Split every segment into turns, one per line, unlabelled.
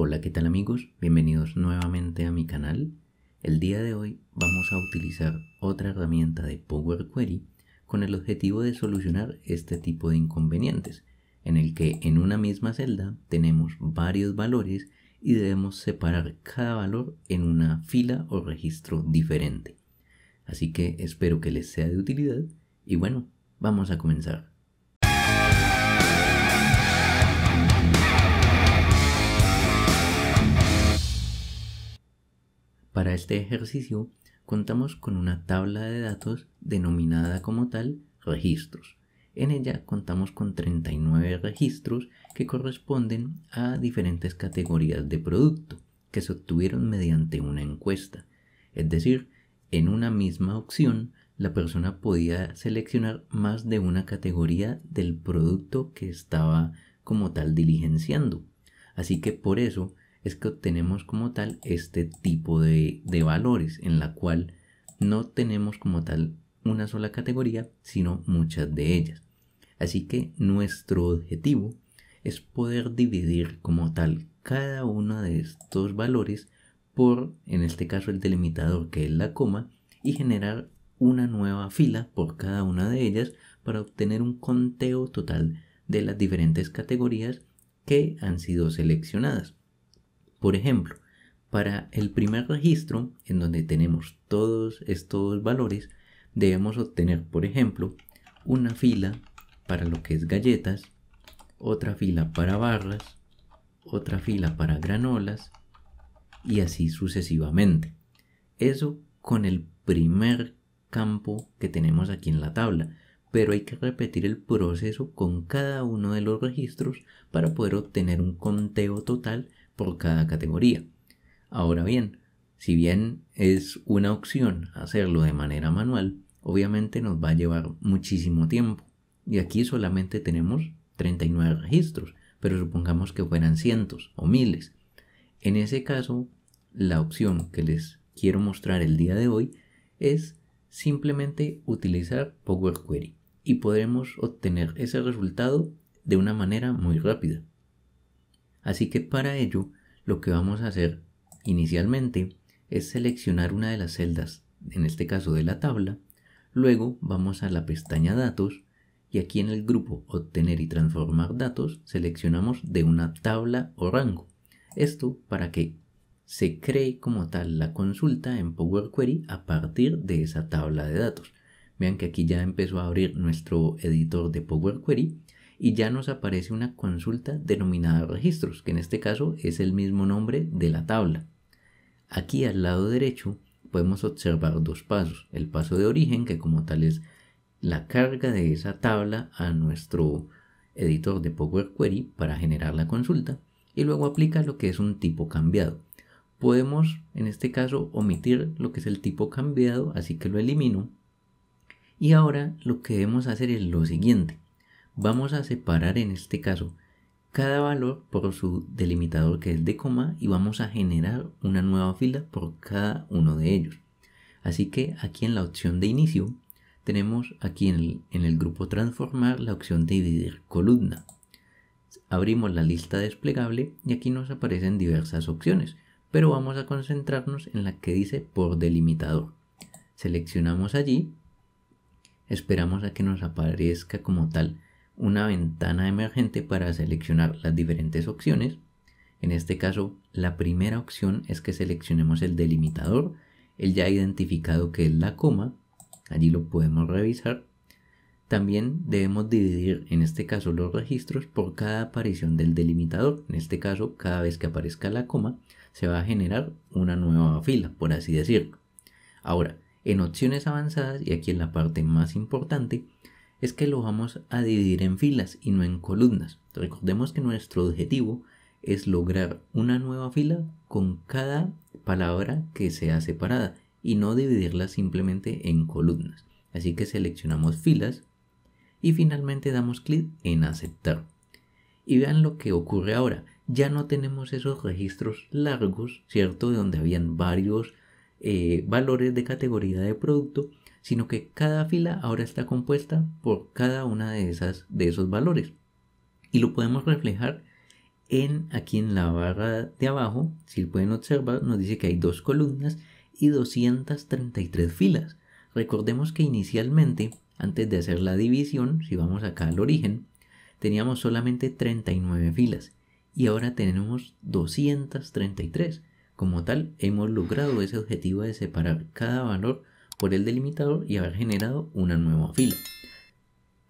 Hola, ¿qué tal amigos? Bienvenidos nuevamente a mi canal. El día de hoy vamos a utilizar otra herramienta de Power Query con el objetivo de solucionar este tipo de inconvenientes, en el que en una misma celda tenemos varios valores y debemos separar cada valor en una fila o registro diferente. Así que espero que les sea de utilidad y bueno, vamos a comenzar. Para este ejercicio contamos con una tabla de datos denominada como tal registros. En ella contamos con 39 registros que corresponden a diferentes categorías de producto que se obtuvieron mediante una encuesta. Es decir, en una misma opción la persona podía seleccionar más de una categoría del producto que estaba como tal diligenciando. Así que por eso es que obtenemos como tal este tipo de, de valores en la cual no tenemos como tal una sola categoría, sino muchas de ellas. Así que nuestro objetivo es poder dividir como tal cada uno de estos valores por, en este caso, el delimitador que es la coma, y generar una nueva fila por cada una de ellas para obtener un conteo total de las diferentes categorías que han sido seleccionadas. Por ejemplo, para el primer registro, en donde tenemos todos estos valores, debemos obtener, por ejemplo, una fila para lo que es galletas, otra fila para barras, otra fila para granolas y así sucesivamente. Eso con el primer campo que tenemos aquí en la tabla, pero hay que repetir el proceso con cada uno de los registros para poder obtener un conteo total por cada categoría. Ahora bien, si bien es una opción hacerlo de manera manual, obviamente nos va a llevar muchísimo tiempo. Y aquí solamente tenemos 39 registros, pero supongamos que fueran cientos o miles. En ese caso, la opción que les quiero mostrar el día de hoy es simplemente utilizar Power Query y podremos obtener ese resultado de una manera muy rápida. Así que para ello lo que vamos a hacer inicialmente es seleccionar una de las celdas, en este caso de la tabla, luego vamos a la pestaña datos y aquí en el grupo obtener y transformar datos seleccionamos de una tabla o rango. Esto para que se cree como tal la consulta en Power Query a partir de esa tabla de datos. Vean que aquí ya empezó a abrir nuestro editor de Power Query y ya nos aparece una consulta denominada registros, que en este caso es el mismo nombre de la tabla. Aquí al lado derecho podemos observar dos pasos, el paso de origen, que como tal es la carga de esa tabla a nuestro editor de Power Query para generar la consulta, y luego aplica lo que es un tipo cambiado. Podemos en este caso omitir lo que es el tipo cambiado, así que lo elimino. Y ahora lo que debemos hacer es lo siguiente Vamos a separar en este caso cada valor por su delimitador que es de coma y vamos a generar una nueva fila por cada uno de ellos. Así que aquí en la opción de inicio tenemos aquí en el, grupo transformar la opción de dividir columna. Abrimos la lista desplegable y aquí nos aparecen diversas opciones, pero vamos a concentrarnos en la que dice por delimitador. Seleccionamos allí, esperamos a que nos aparezca como tal una ventana emergente para seleccionar las diferentes opciones. En este caso, la primera opción es que seleccionemos el delimitador, el ya identificado que es la coma, allí lo podemos revisar. También debemos dividir en este caso los registros por cada aparición del delimitador. En este caso, cada vez que aparezca la coma, se va a generar una nueva fila, por así decirlo. Ahora, en opciones avanzadas, y aquí en la parte más importante, es que lo vamos a dividir en filas y no en columnas. Recordemos que nuestro objetivo es lograr una nueva fila con cada palabra que sea separada y no dividirla simplemente en columnas. Así que seleccionamos filas y finalmente damos clic en aceptar. Y vean lo que ocurre ahora. Ya no tenemos esos registros largos, ¿cierto? Donde habían varios eh, valores de categoría de producto, sino que cada fila ahora está compuesta por cada una de, esas, de esos valores. Y lo podemos reflejar en aquí en la barra de abajo, si pueden observar, nos dice que hay dos columnas y 233 filas. Recordemos que inicialmente, antes de hacer la división, si vamos acá al origen, teníamos solamente 39 filas y ahora tenemos 233. Como tal, hemos logrado ese objetivo de separar cada valor por el delimitador y haber generado una nueva fila.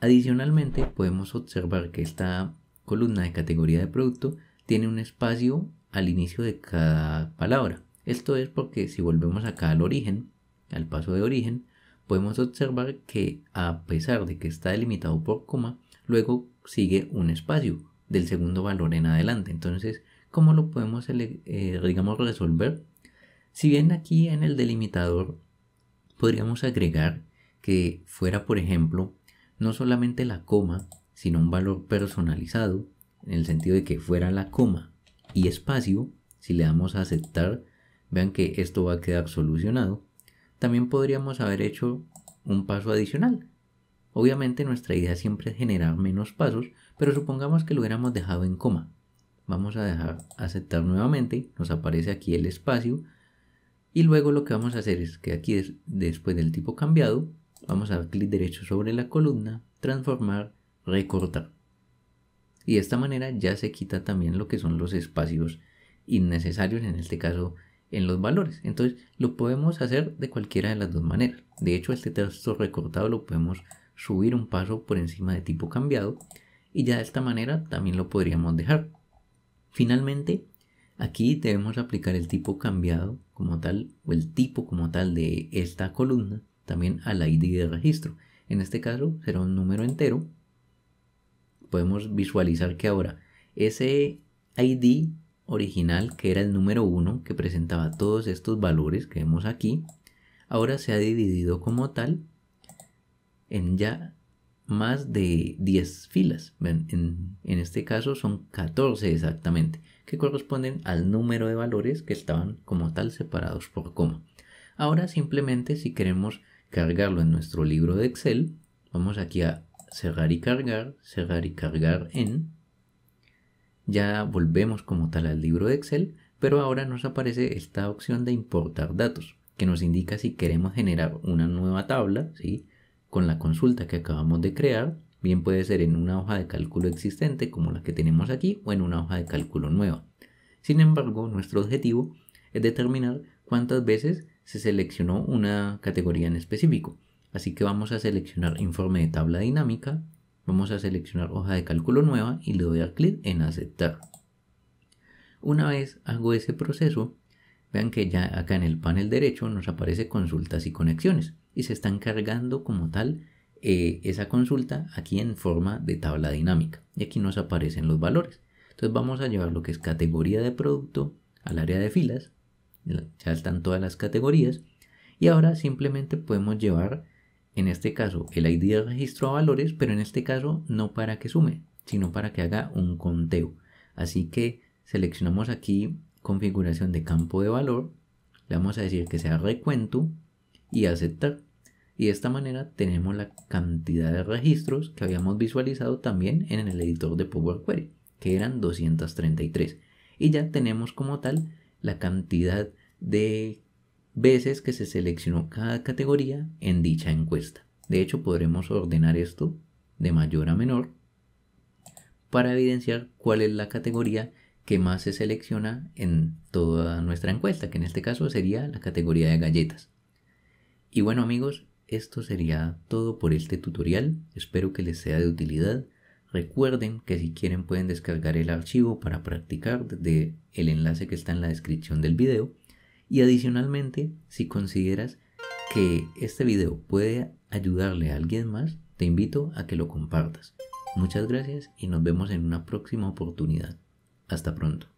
Adicionalmente, podemos observar que esta columna de categoría de producto tiene un espacio al inicio de cada palabra. Esto es porque si volvemos acá al origen, al paso de origen, podemos observar que a pesar de que está delimitado por coma, luego sigue un espacio del segundo valor en adelante. Entonces, ¿cómo lo podemos, eh, digamos, resolver? Si bien aquí en el delimitador podríamos agregar que fuera, por ejemplo, no solamente la coma, sino un valor personalizado, en el sentido de que fuera la coma y espacio, si le damos a aceptar, vean que esto va a quedar solucionado. También podríamos haber hecho un paso adicional. Obviamente nuestra idea siempre es generar menos pasos, pero supongamos que lo hubiéramos dejado en coma. Vamos a dejar aceptar nuevamente, nos aparece aquí el espacio, y luego lo que vamos a hacer es que aquí después del tipo cambiado, vamos a dar clic derecho sobre la columna, transformar, recortar. Y de esta manera ya se quita también lo que son los espacios innecesarios, en este caso en los valores. Entonces lo podemos hacer de cualquiera de las dos maneras. De hecho este texto recortado lo podemos subir un paso por encima de tipo cambiado y ya de esta manera también lo podríamos dejar. Finalmente Aquí debemos aplicar el tipo cambiado como tal o el tipo como tal de esta columna también al ID de registro. En este caso será un número entero. Podemos visualizar que ahora ese ID original que era el número 1 que presentaba todos estos valores que vemos aquí, ahora se ha dividido como tal en ya más de 10 filas. en, en, este caso son 14 exactamente, que corresponden al número de valores que estaban como tal separados por coma. Ahora simplemente si queremos cargarlo en nuestro libro de Excel, vamos aquí a cerrar y cargar, cerrar y cargar en. Ya volvemos como tal al libro de Excel, pero ahora nos aparece esta opción de importar datos, que nos indica si queremos generar una nueva tabla, ¿sí? Con la consulta que acabamos de crear, bien puede ser en una hoja de cálculo existente como la que tenemos aquí o en una hoja de cálculo nueva. Sin embargo, nuestro objetivo es determinar cuántas veces se seleccionó una categoría en específico. Así que vamos a seleccionar informe de tabla dinámica, vamos a seleccionar hoja de cálculo nueva y le doy a clic en aceptar. Una vez hago ese proceso, vean que ya acá en el panel derecho nos aparece consultas y conexiones y se están cargando como tal eh, esa consulta aquí en forma de tabla dinámica. Y aquí nos aparecen los valores. Entonces vamos a llevar lo que es categoría de producto al área de filas. Ya están todas las categorías. Y ahora simplemente podemos llevar, en este caso, el ID de registro a valores, pero en este caso no para que sume, sino para que haga un conteo. Así que seleccionamos aquí configuración de campo de valor, le vamos a decir que sea recuento y aceptar y de esta manera tenemos la cantidad de registros que habíamos visualizado también en el editor de Power Query, que eran 233. Y ya tenemos como tal la cantidad de veces que se seleccionó cada categoría en dicha encuesta. De hecho, podremos ordenar esto de mayor a menor para evidenciar cuál es la categoría que más se selecciona en toda nuestra encuesta, que en este caso sería la categoría de galletas. Y bueno amigos, esto sería todo por este tutorial, espero que les sea de utilidad. Recuerden que si quieren pueden descargar el archivo para practicar desde el enlace que está en la descripción del video. Y adicionalmente, si consideras que este video puede ayudarle a alguien más, te invito a que lo compartas. Muchas gracias y nos vemos en una próxima oportunidad. Hasta pronto.